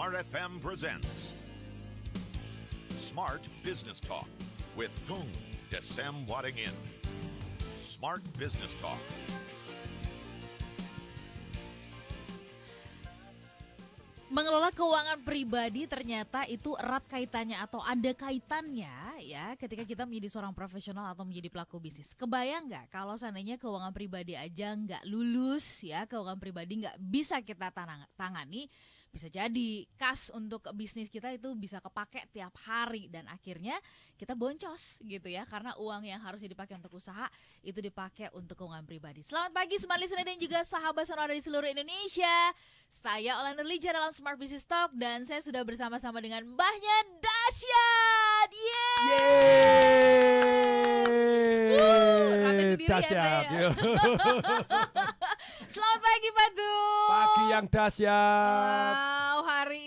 Smart FM presents Smart Business Talk with Tung Desem In. Smart Business Talk. Mengelola keuangan pribadi ternyata itu erat kaitannya atau ada kaitannya ya ketika kita menjadi seorang profesional atau menjadi pelaku bisnis? Kebayang nggak kalau seandainya keuangan pribadi aja nggak lulus ya, keuangan pribadi nggak bisa kita tanang tangani, bisa jadi kas untuk bisnis kita itu bisa kepake tiap hari dan akhirnya kita boncos gitu ya karena uang yang harus dipakai untuk usaha itu dipakai untuk keuangan pribadi. Selamat pagi smart listener dan juga sahabat sonora di seluruh Indonesia. Saya Olander Nurlija dalam Smart Business Talk dan saya sudah bersama-sama dengan Mbahnya Dan Dasyat. Yeay. Yeay. Uh, rame sendiri Dasyat. ya saya. Selamat pagi Pak Du. Pagi yang dasyat. Wow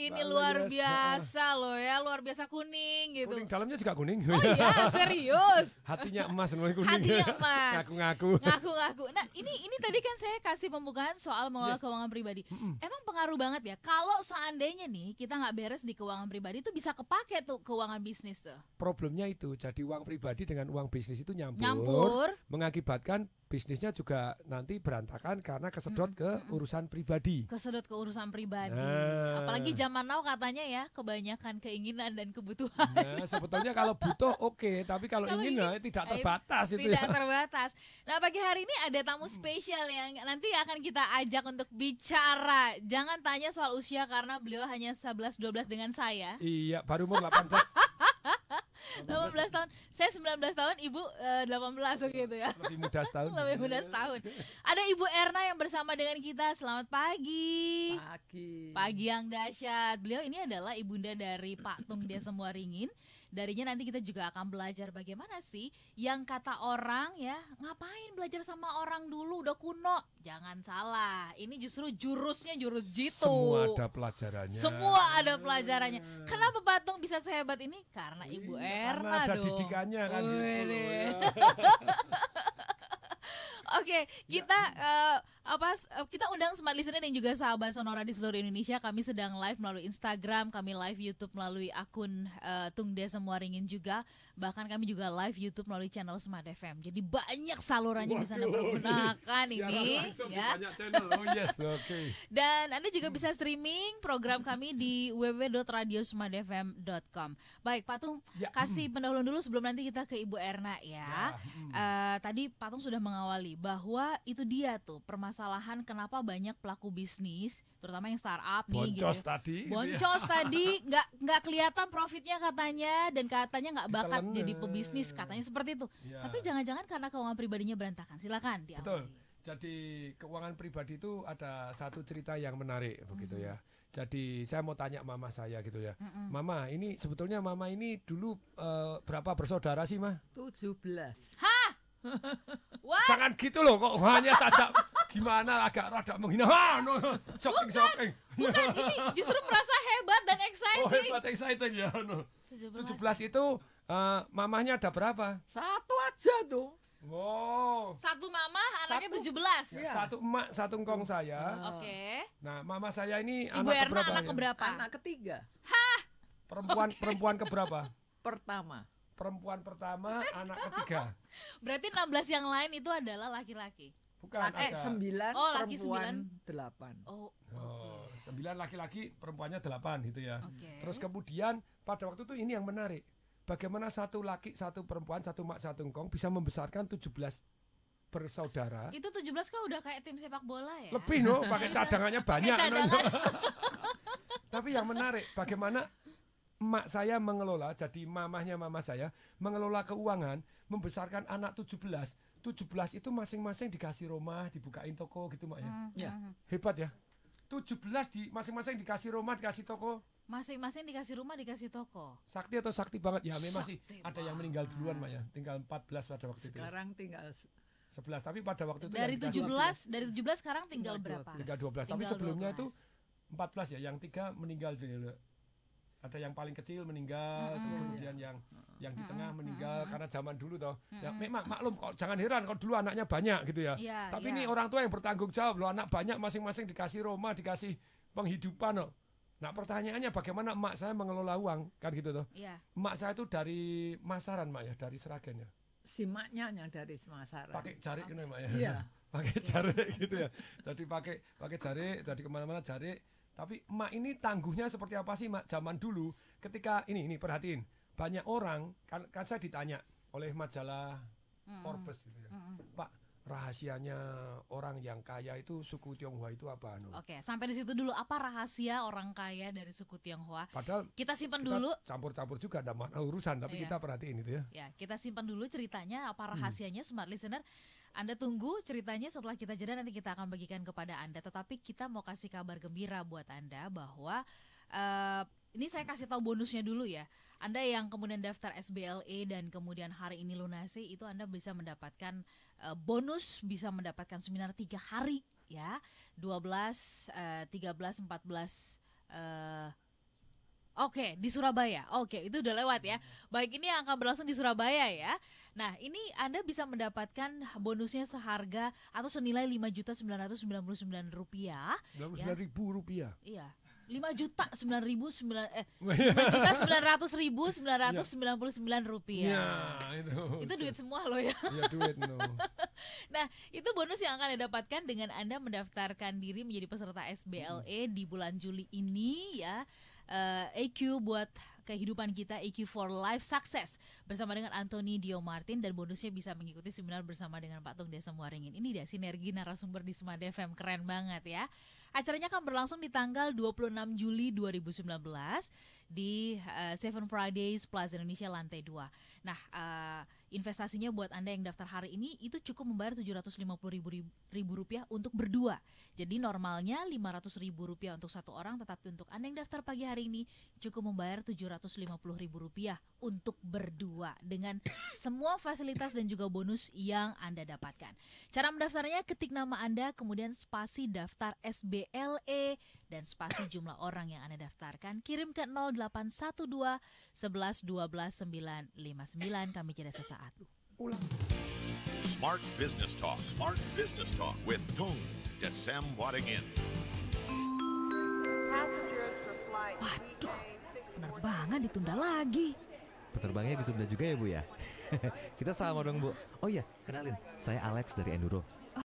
ini luar biasa. biasa loh ya, luar biasa kuning gitu. Kuning dalamnya juga kuning. Oh iya, serius. Hatinya emas namanya kuning. Hatinya emas. Ngaku-ngaku. Ngaku-ngaku. Nah, ini ini tadi kan saya kasih pembukaan soal mengelola yes. keuangan pribadi. Mm -mm. Emang pengaruh banget ya. Kalau seandainya nih kita nggak beres di keuangan pribadi itu bisa kepake tuh keuangan bisnis tuh. Problemnya itu jadi uang pribadi dengan uang bisnis itu nyampur. Nyampur. Mengakibatkan bisnisnya juga nanti berantakan karena kesedot ke urusan pribadi. Kesedot ke urusan pribadi. Nah. Apalagi zaman now katanya ya kebanyakan keinginan dan kebutuhan. Nah, sebetulnya kalau butuh oke, okay, tapi kalau, kalau ingin, ini, nah, tidak eh, terbatas eh, itu. Tidak ya. terbatas. Nah, pagi hari ini ada tamu hmm. spesial yang nanti akan kita ajak untuk bicara. Jangan tanya soal usia karena beliau hanya 11 12 dengan saya. Iya, baru umur 18. 18 tahun. Saya 19 tahun, Ibu uh, 18 oke gitu ya. Lebih muda setahun. Lebih muda setahun. Ada Ibu Erna yang bersama dengan kita. Selamat pagi. Pagi. Pagi yang dahsyat. Beliau ini adalah ibunda dari Pak Tung Dia Semua Ringin darinya nanti kita juga akan belajar bagaimana sih yang kata orang ya ngapain belajar sama orang dulu udah kuno jangan salah ini justru jurusnya jurus jitu semua ada pelajarannya semua ada pelajarannya kenapa Batung bisa sehebat ini karena Ibu iya, Erna ada dong. didikannya kan gitu ya. Oke, okay, kita ya. uh, apa eh, kita undang smart listener dan juga sahabat sonora di seluruh Indonesia kami sedang live melalui Instagram kami live YouTube melalui akun uh, Tungde semua ringin juga bahkan kami juga live YouTube melalui channel Smart FM jadi banyak salurannya bisa anda pergunakan ini ya oh, yes. okay. dan anda juga bisa streaming program kami di www.radiosmartfm.com baik Patung ya. kasih pendahuluan dulu sebelum nanti kita ke Ibu Erna ya, ya. Uh, tadi Patung sudah mengawali bahwa itu dia tuh permasalahan permasalahan kenapa banyak pelaku bisnis, terutama yang startup nih boncos gitu. Tadi, boncos ya. tadi, gitu ya. nggak nggak kelihatan profitnya katanya dan katanya nggak bakat jadi pebisnis katanya seperti itu. Ya. Tapi jangan-jangan karena keuangan pribadinya berantakan. Silakan diawali. Betul. Jadi keuangan pribadi itu ada satu cerita yang menarik mm. begitu ya. Jadi saya mau tanya mama saya gitu ya. Mm-mm. Mama, ini sebetulnya mama ini dulu uh, berapa bersaudara sih, Ma? 17. Hah? Jangan gitu loh kok hanya saja gimana agak rada menghina. Ha, no, shocking, bukan, shocking. Bukan, ini justru merasa hebat dan exciting. Oh, hebat exciting ya. No. 17. 17 itu uh, mamahnya ada berapa? Satu aja tuh. Wow. Satu mama anaknya satu, 17. Ya. Satu emak, satu engkong saya. Ah. Oke. Okay. Nah, mama saya ini Ibu anak Erna keberapa? anak keberapa? Anak ketiga. Hah? Perempuan okay. perempuan keberapa? Pertama. Perempuan pertama, anak ketiga. Berarti 16 yang lain itu adalah laki-laki. Bukan eh, ada sembilan oh, laki sembilan. delapan. Oh, oh sembilan laki-laki perempuannya delapan gitu ya. Okay. Terus kemudian pada waktu itu ini yang menarik. Bagaimana satu laki, satu perempuan, satu mak, satu engkong bisa membesarkan tujuh belas bersaudara. Itu tujuh belas kan udah kayak tim sepak bola ya. Lebih no, pakai iya. cadangannya banyak. Pake cadangan. Tapi yang menarik bagaimana mak saya mengelola, jadi mamahnya mama saya mengelola keuangan, membesarkan anak tujuh belas 17 itu masing-masing dikasih rumah, dibukain toko gitu mak ya. Mm -hmm. ya. Hmm, hmm. Hebat ya. 17 di masing-masing dikasih rumah, dikasih toko. Masing-masing dikasih rumah, dikasih toko. Sakti atau sakti banget ya, memang sih ada yang meninggal duluan mak ya. Tinggal 14 pada waktu Sekarang itu. Sekarang tinggal 11 tapi pada waktu itu dari 17 belas dari 17 sekarang tinggal tinggal berapa? Tinggal 12. Tinggal tapi sebelumnya 12. itu 14 ya, yang tiga meninggal dulu ada yang paling kecil meninggal, mm-hmm. terus kemudian yang iya. yang di tengah meninggal mm-hmm. karena zaman dulu toh. Mm-hmm. Ya memang maklum kok jangan heran kalau dulu anaknya banyak gitu ya. Yeah, Tapi yeah. ini orang tua yang bertanggung jawab loh anak banyak masing-masing dikasih rumah, dikasih penghidupan loh. Nah pertanyaannya bagaimana emak saya mengelola uang kan gitu toh? yeah. Emak saya itu dari Masaran mak ya, dari Seragen ya. Si maknya yang dari Masaran. Pakai jari okay. Gitu kena mak ya. yeah. pakai iya. jari gitu ya. Jadi pakai pakai jari, jadi kemana-mana jari tapi emak ini tangguhnya seperti apa sih mak zaman dulu ketika ini ini perhatiin banyak orang kan, kan saya ditanya oleh majalah hmm. Forbes gitu ya. Hmm. Pak rahasianya orang yang kaya itu suku Tionghoa itu apa Oke, sampai di situ dulu apa rahasia orang kaya dari suku Tionghoa? Padahal kita simpan kita dulu. Campur-campur juga ada mana urusan, tapi iya. kita perhatiin itu ya. Ya, kita simpan dulu ceritanya apa hmm. rahasianya hmm. smart listener. Anda tunggu ceritanya setelah kita jeda nanti kita akan bagikan kepada Anda, tetapi kita mau kasih kabar gembira buat Anda bahwa uh, ini saya kasih tahu bonusnya dulu ya. Anda yang kemudian daftar SBLE dan kemudian hari ini lunasi itu Anda bisa mendapatkan Eh, bonus bisa mendapatkan seminar tiga hari ya 12 uh, 13 14 uh, Oke, okay, di Surabaya. Oke, okay, itu udah lewat ya. Baik, ini yang akan berlangsung di Surabaya ya. Nah, ini Anda bisa mendapatkan bonusnya seharga atau senilai lima juta sembilan ratus sembilan puluh sembilan rupiah ya. sembilan Ribu rupiah. Iya, lima juta sembilan ribu sembilan eh iya. lima juta ratus ribu sembilan sembilan rupiah. Ya, sembilan itu. Itu duit semua loh ya. ya duit no. nah, itu bonus yang akan didapatkan dengan Anda mendaftarkan diri menjadi peserta SBLE hmm. di bulan Juli ini ya. Uh, eh, AQ buat kehidupan kita EQ for Life Success bersama dengan Anthony Dio Martin dan bonusnya bisa mengikuti seminar bersama dengan Pak Tung Desa Muaringin. Ini dia sinergi narasumber di Smart FM keren banget ya. Acaranya akan berlangsung di tanggal 26 Juli 2019 di uh, Seven Fridays Plaza Indonesia lantai 2. Nah, uh, investasinya buat Anda yang daftar hari ini itu cukup membayar Rp750.000 rupiah untuk berdua. Jadi normalnya Rp500.000 rupiah untuk satu orang tetapi untuk Anda yang daftar pagi hari ini cukup membayar Rp750.000 rupiah untuk berdua dengan semua fasilitas dan juga bonus yang Anda dapatkan. Cara mendaftarnya ketik nama Anda kemudian spasi daftar SBLE dan spasi jumlah orang yang Anda daftarkan kirim ke 0812 11 12 959 kami tidak sesaat saat Ulang. Smart Business Talk. Smart Business Talk with Tung Desem Wadingin. Waduh, penerbangan ditunda lagi. Penerbangnya ditunda juga ya Bu ya? Kita sama dong Bu. Oh iya, kenalin, saya Alex dari Enduro.